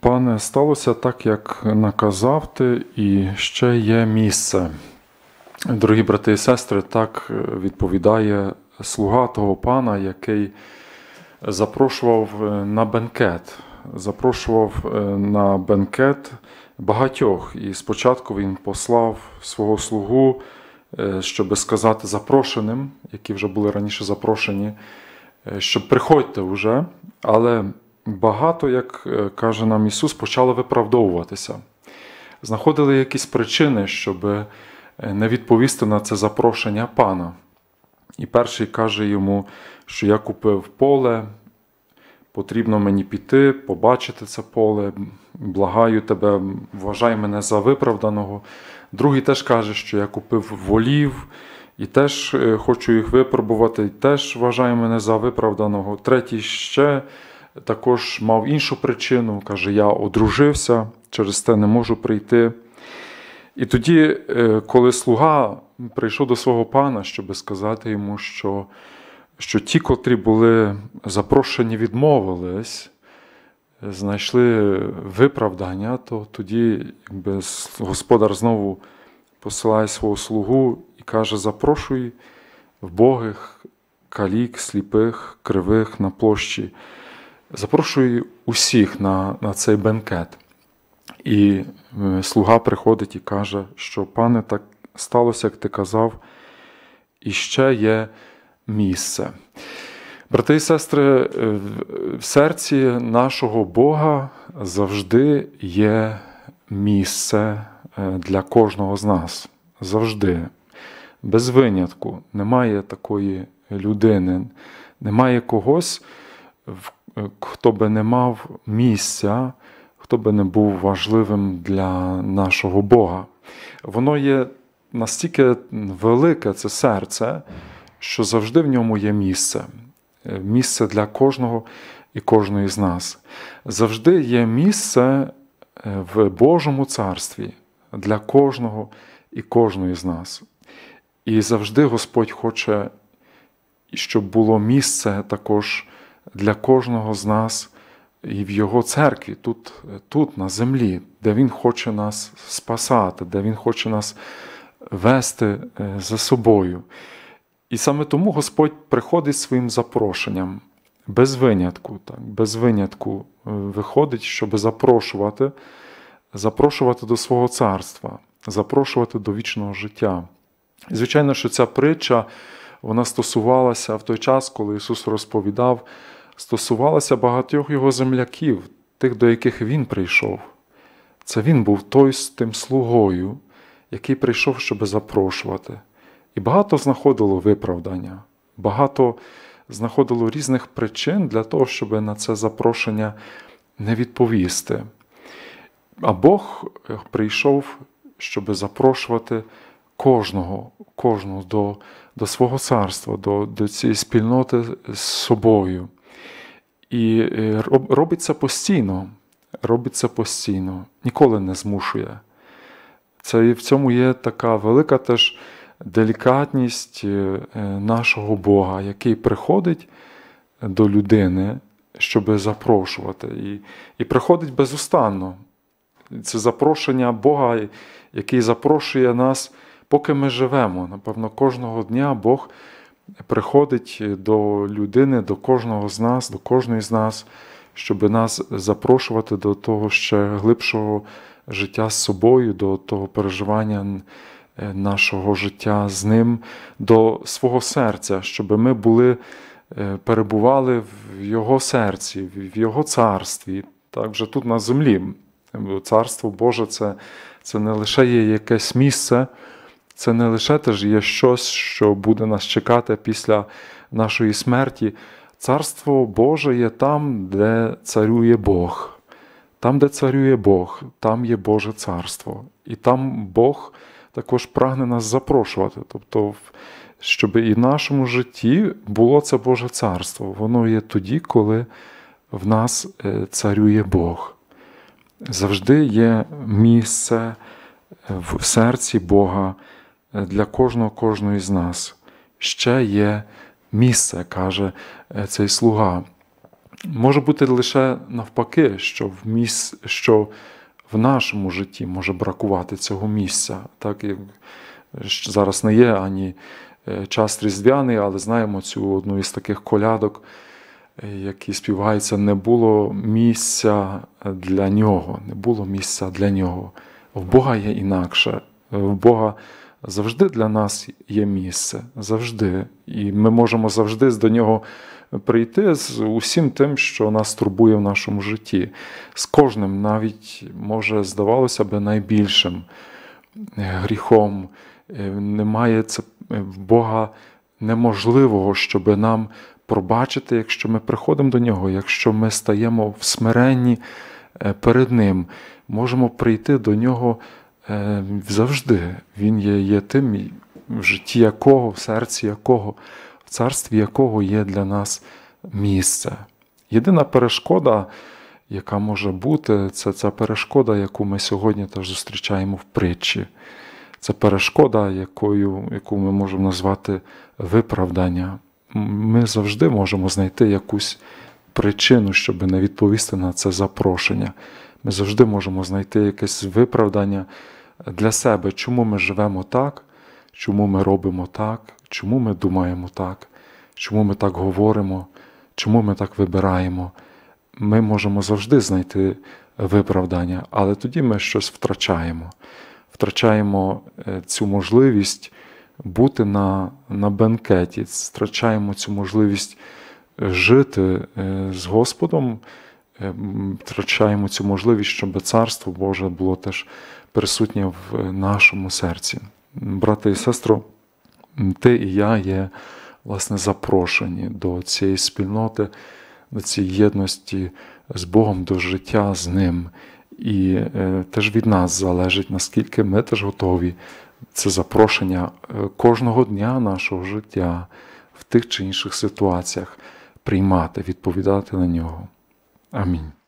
Пане, сталося так, як наказав ти, і ще є місце. Дорогі брати і сестри, так відповідає слуга того пана, який запрошував е, на бенкет. Запрошував е, на бенкет багатьох. І спочатку він послав свого слугу, е, щоб сказати запрошеним, які вже були раніше запрошені, щоб приходьте вже. Але багато, як е, каже нам Ісус, почали виправдовуватися. Знаходили якісь причини, щоб е, не відповісти на це запрошення пана. І перший каже йому, що я купив поле, потрібно мені піти, побачити це поле, благаю тебе, вважай мене за виправданого. Другий теж каже, що я купив волів і теж е, хочу їх випробувати, і теж вважаю мене за виправданого. Третій ще також мав іншу причину, каже, я одружився, через те не можу прийти. І тоді, е, коли слуга прийшов до свого пана, щоб сказати йому, що що ті, котрі були запрошені, відмовились, знайшли виправдання, то тоді якби, господар знову посилає свого слугу і каже: запрошуй в Богих, калік, сліпих, кривих на площі. Запрошую усіх на на цей бенкет. І е, слуга приходить і каже, що пане, так сталося, як ти казав, і ще є місце. Брати і сестри, е, в серці нашого Бога завжди є місце е, для кожного з нас. Завжди. Без винятку. Немає такої людини, немає когось, в Е, хто би не мав місця, хто би не був важливим для нашого Бога. Воно є настільки велике це серце, що завжди в ньому є місце. Е, місце для кожного і кожної з нас. Завжди є місце е, в Божому царстві для кожного і кожної з нас. І завжди Господь хоче, щоб було місце також для кожного з нас і в Його церкві, тут, тут, на землі, де Він хоче нас спасати, де Він хоче нас вести е, за собою. І саме тому Господь приходить своїм запрошенням, без винятку, так, без винятку е, виходить, щоб запрошувати, запрошувати до свого царства, запрошувати до вічного життя. І, звичайно, що ця притча вона стосувалася в той час, коли Ісус розповідав, стосувалася багатьох його земляків, тих, до яких Він прийшов. Це він був той з тим слугою, який прийшов, щоб запрошувати. І багато знаходило виправдання, багато знаходило різних причин для того, щоб на це запрошення не відповісти. А Бог е, прийшов, щоб запрошувати кожного, кожного до до свого царства, до до цієї спільноти з собою. І е, робиться постійно, робиться постійно, ніколи не змушує. Це і в цьому є така велика теж делікатність е, е, нашого Бога, який приходить до людини, щоб запрошувати, і, і приходить безустанно. Це запрошення Бога, який запрошує нас поки ми живемо. Напевно, кожного дня Бог приходить до людини, до кожного з нас, до кожної з нас, щоб нас запрошувати до того ще глибшого життя з собою, до того переживання. Е, нашого життя з ним до свого серця, щоб ми були, е, перебували в Його серці, в Його царстві, так вже тут на землі. Царство Боже це це не лише є якесь місце, це не лише теж є щось, що буде нас чекати після нашої смерті. Царство Боже є там, де царює Бог. Там, де царює Бог, там є Боже царство. І там Бог також прагне нас запрошувати. Тобто, щоб і в нашому житті було це Боже царство. Воно є тоді, коли в нас е, царює Бог. Завжди є місце е, в серці Бога. Е, для кожного кожного із нас. Ще є місце, каже е, цей слуга. Може бути лише навпаки, що в міс... що в нашому житті може бракувати цього місця. Так як е, зараз не є ані час різдвяний, але знаємо цю одну із таких колядок, які співаються, не було місця для нього, не було місця для нього. В Бога є інакше. В Бога завжди для нас є місце, завжди. І ми можемо завжди до нього прийти з усім тим, що нас турбує в нашому житті. З кожним, навіть, може, здавалося би, найбільшим гріхом. Е, немає це е, в Бога неможливого, щоб нам пробачити, якщо ми приходимо до Нього, якщо ми стаємо в смиренні е, перед Ним, можемо прийти до Нього. Е, завжди. Він є, є тим, в житті якого, в серці якого, в царстві якого є для нас місце. Єдина перешкода, яка може бути, це ця перешкода, яку ми сьогодні теж зустрічаємо в притчі. Це перешкода, якою, яку ми можемо назвати виправдання. Ми завжди можемо знайти якусь причину, щоб не відповісти на це запрошення. Ми завжди можемо знайти якесь виправдання для себе, чому ми живемо так, чому ми робимо так, чому ми думаємо так, чому ми так говоримо, чому ми так вибираємо. Ми можемо завжди знайти виправдання, але тоді ми щось втрачаємо. Втрачаємо е, цю можливість бути на на бенкеті, втрачаємо цю можливість жити е, з Господом. Е, втрачаємо цю можливість, щоб царство Боже було теж присутнє в е, нашому серці. Брати і сестру, ти і я є власне запрошені до цієї спільноти, до цієї єдності з Богом, до життя з Ним. І е, теж від нас залежить, наскільки ми теж готові це запрошення е, кожного дня нашого життя в тих чи інших ситуаціях приймати, відповідати на нього. Amém.